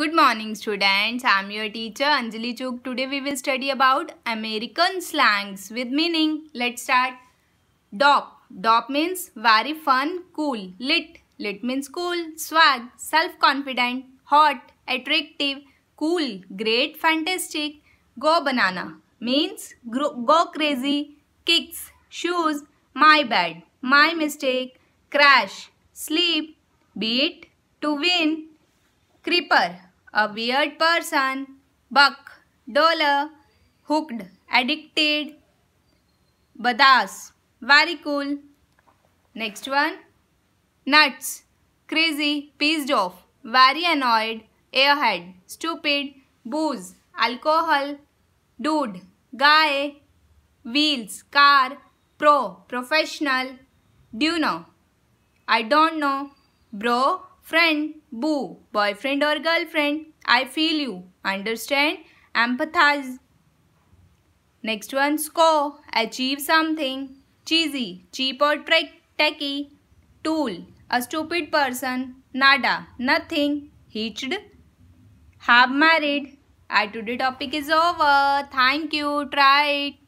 Good morning students, I am your teacher Anjali Chuk. Today we will study about American slangs with meaning. Let's start. Dop. Dop means very fun, cool. Lit. Lit means cool, swag, self-confident, hot, attractive, cool, great, fantastic. Go banana means go crazy, kicks, shoes, my bad, my mistake, crash, sleep, beat, to win, creeper a weird person, buck, dollar, hooked, addicted, badass, very cool. Next one, nuts, crazy, pissed off, very annoyed, airhead, stupid, booze, alcohol, dude, guy, wheels, car, pro, professional, do you know, I don't know, bro, Friend, boo, boyfriend or girlfriend, I feel you, understand, empathize. Next one, score, achieve something, cheesy, cheap or tacky, tool, a stupid person, nada, nothing, hitched, have married. Our today topic is over. Thank you. Try it.